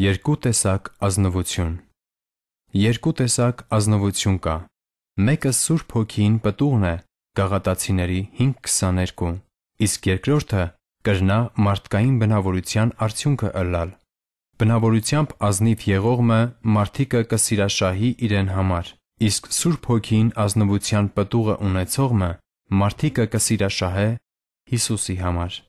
Երկու տեսակ ազնվություն Երկու տեսակ ազնվություն կա։ Մեկը Սուրբ Հոգին պտուղն է Գաղատացիների 5:22, իսկ երկրորդը կրնա մարդկային բնավորության արդյունքը ըլլալ։ Բնավորությամբ ազնիվ եղողը մարդիկը կսիրաշահի իրեն համար, իսկ Սուրբ Հոգին ազնվության պտուղը ունեցողը մարդիկը կսիրաշահե Հիսուսի համար։